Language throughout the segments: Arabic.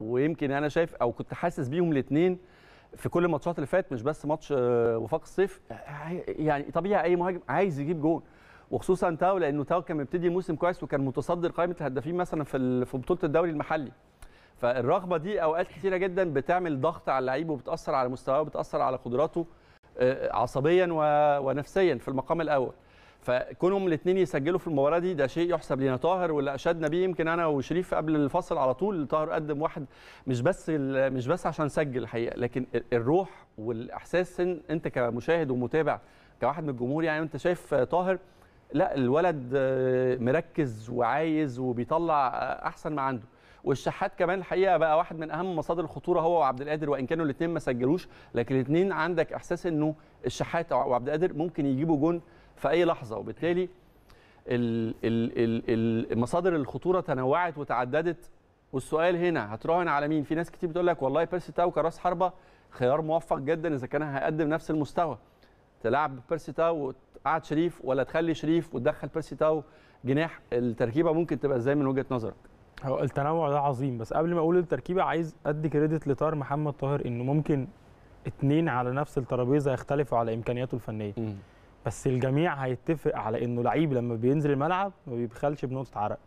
ويمكن انا شايف او كنت حاسس بيهم الاثنين في كل الماتشات اللي فاتت مش بس ماتش آه، وفاق الصيف آه، يعني طبيعي اي مهاجم عايز يجيب جون وخصوصا تاو لانه تاو كان مبتدي الموسم كويس وكان متصدر قائمه الهدافين مثلا في في بطوله الدوري المحلي فالرغبه دي اوقات كثيره جدا بتعمل ضغط على اللعيب وبتاثر على مستواه وبتاثر على قدراته آه، عصبيا ونفسيا في المقام الاول فكونهم الاثنين يسجلوا في المباراه دي ده شيء يحسب لنا طاهر واللي اشدنا بيه يمكن انا وشريف قبل الفصل على طول طاهر قدم واحد مش بس مش بس عشان سجل الحقيقه لكن الروح والاحساس إن انت كمشاهد ومتابع كواحد من الجمهور يعني انت شايف طاهر لا الولد مركز وعايز وبيطلع احسن ما عنده والشحات كمان الحقيقه بقى واحد من اهم مصادر الخطوره هو وعبد القادر وان كانوا الاثنين ما سجلوش لكن الاثنين عندك احساس انه الشحات وعبد القادر ممكن يجيبوا جون في اي لحظه وبالتالي مصادر الخطوره تنوعت وتعددت والسؤال هنا هتراهن على مين في ناس كتير بتقول لك والله بيرسي تاو كراس حربه خيار موفق جدا اذا كان هيقدم نفس المستوى تلعب بيرسي تاو وتقعد شريف ولا تخلي شريف وتدخل بيرسي تاو جناح التركيبه ممكن تبقى ازاي من وجهه نظرك هو التنوع ده عظيم بس قبل ما اقول التركيبه عايز ادي كريدت لطاهر محمد طاهر انه ممكن اتنين على نفس الترابيزه يختلفوا على امكانياته الفنيه بس الجميع هيتفق على انه لعيب لما بينزل الملعب ما بيبخلش بنقطه عرق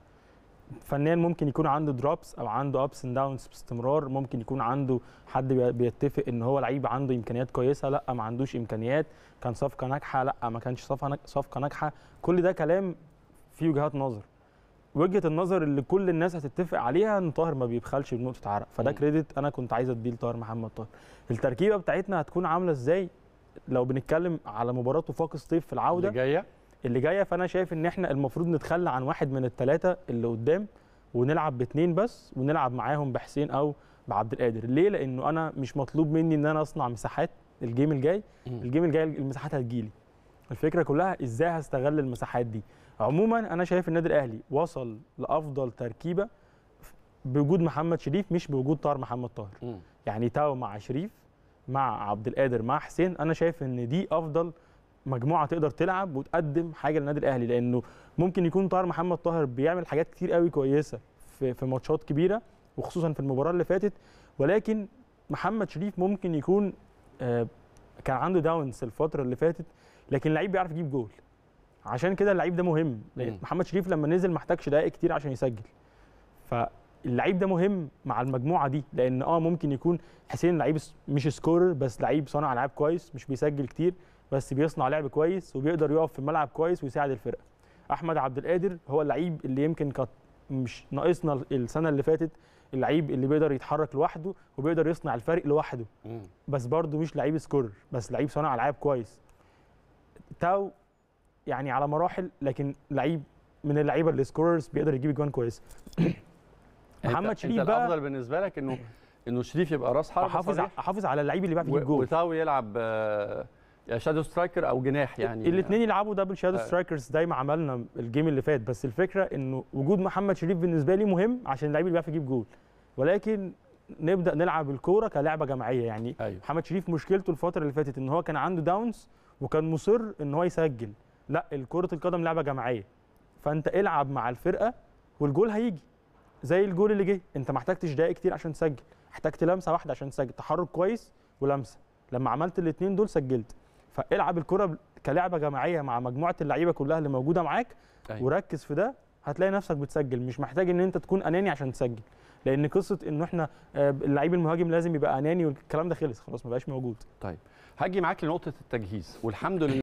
فنيا ممكن يكون عنده دروبس او عنده ابس اند داونز باستمرار ممكن يكون عنده حد بيتفق ان هو لعيب عنده امكانيات كويسه لا ما عندوش امكانيات كان صفقه ناجحه لا ما كانش صفقه صفقه ناجحه كل ده كلام فيه وجهات نظر وجهه النظر اللي كل الناس هتتفق عليها ان طاهر ما بيبخلش بنقطه عرق فده كريدت انا كنت عايز اديه لطاهر محمد طاهر التركيبه بتاعتنا هتكون عامله ازاي لو بنتكلم على مباراه وفاق الصيف طيب في العوده اللي جايه اللي جايه فانا شايف ان احنا المفروض نتخلى عن واحد من الثلاثه اللي قدام ونلعب باثنين بس ونلعب معاهم بحسين او بعبد القادر ليه لانه انا مش مطلوب مني ان انا اصنع مساحات الجيم الجاي الجيم الجاي المساحات هتجيلي الفكره كلها ازاي هستغل المساحات دي عموما انا شايف النادي الاهلي وصل لافضل تركيبه بوجود محمد شريف مش بوجود طاهر محمد طاهر يعني تاو مع شريف مع عبد القادر مع حسين انا شايف ان دي افضل مجموعه تقدر تلعب وتقدم حاجه للنادي الاهلي لانه ممكن يكون طاهر محمد طاهر بيعمل حاجات كتير قوي كويسه في في ماتشات كبيره وخصوصا في المباراه اللي فاتت ولكن محمد شريف ممكن يكون آه، كان عنده داونز الفتره اللي فاتت لكن لعيب بيعرف يجيب جول عشان كده اللعيب ده مهم محمد شريف لما نزل ما احتاجش دقائق كتير عشان يسجل اللعيب ده مهم مع المجموعه دي لان اه ممكن يكون حسين لعيب مش سكورر بس لعيب صانع العاب كويس مش بيسجل كتير بس بيصنع لعب كويس وبيقدر يقف في الملعب كويس ويساعد الفرقه احمد عبد القادر هو اللعيب اللي يمكن كانت مش ناقصنا السنه اللي فاتت اللعيب اللي بيقدر يتحرك لوحده وبيقدر يصنع الفرق لوحده بس برده مش لعيب سكورر بس لعيب صانع العاب كويس تاو يعني على مراحل لكن لعيب من اللعيبه اللي سكوررز بيقدر يجيب جوان كويس محمد شريف انت بقى الافضل بالنسبه لك انه انه شريف يبقى راس حرب احافظ احافظ على اللعيب اللي بيعرف يجيب جول وتاو يلعب آه، شادو سترايكر او جناح يعني الاثنين يلعبوا دبل شادو سترايكرز دايما عملنا الجيم اللي فات بس الفكره انه وجود محمد شريف بالنسبه لي مهم عشان اللعيب اللي بيعرف يجيب جول ولكن نبدا نلعب الكوره كلعبه جماعيه يعني أيوه. محمد شريف مشكلته الفتره اللي فاتت ان هو كان عنده داونز وكان مصر ان هو يسجل لا الكرة القدم لعبه جماعيه فانت العب مع الفرقه والجول هيجي زي الجول اللي جه انت ما احتاجتش دقائق كتير عشان تسجل احتاجت لمسه واحده عشان تسجل تحرك كويس ولمسه لما عملت الاثنين دول سجلت فالعب الكره كلعبه جماعيه مع مجموعه اللعيبه كلها اللي موجوده معاك أيوة. وركز في ده هتلاقي نفسك بتسجل مش محتاج ان انت تكون اناني عشان تسجل لان قصه ان احنا آه، اللعيب المهاجم لازم يبقى اناني والكلام ده خلص خلاص ما بقاش موجود طيب هاجي معاك لنقطه التجهيز والحمد لله